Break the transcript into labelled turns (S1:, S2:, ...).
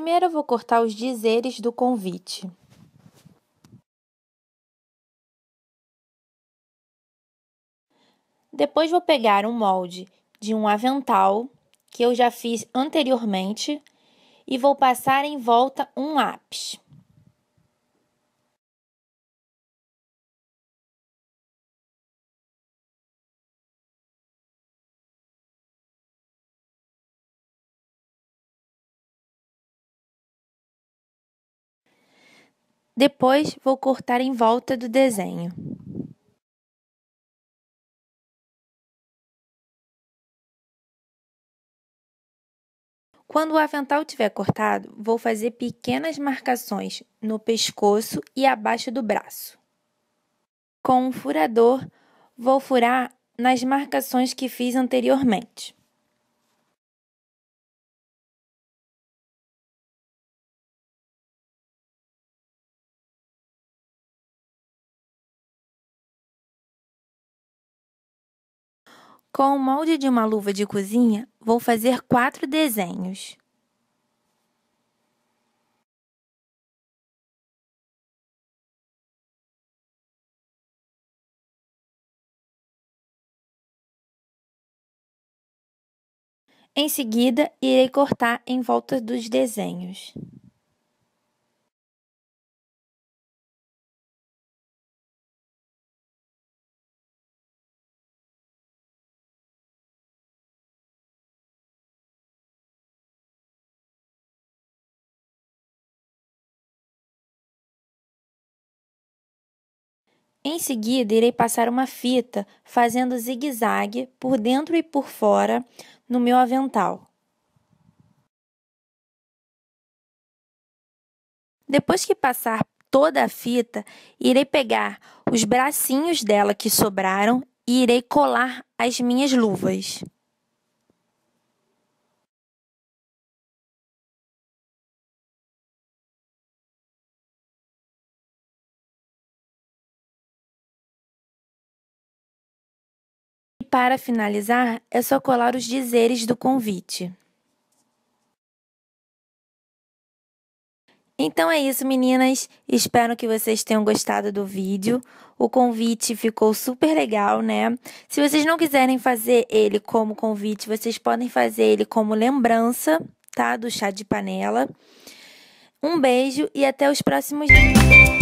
S1: Primeiro eu vou cortar os dizeres do convite. Depois vou
S2: pegar um molde de um avental que eu já fiz anteriormente
S1: e vou passar em volta um lápis. Depois vou cortar em volta do desenho. Quando o avental
S2: tiver cortado, vou fazer pequenas marcações no pescoço e abaixo do braço. Com um furador, vou furar nas marcações
S1: que fiz anteriormente. Com o molde de uma luva de cozinha, vou fazer quatro desenhos. Em seguida, irei cortar em volta dos desenhos. Em seguida, irei passar uma fita fazendo zigue-zague
S2: por dentro e por fora no meu avental. Depois que passar toda a fita, irei pegar os bracinhos dela que sobraram e irei colar as
S1: minhas luvas. para finalizar, é só colar os dizeres do convite.
S2: Então é isso, meninas. Espero que vocês tenham gostado do vídeo. O convite ficou super legal, né? Se vocês não quiserem fazer ele como convite, vocês podem fazer ele como lembrança, tá? Do chá de panela. Um beijo e até os próximos vídeos.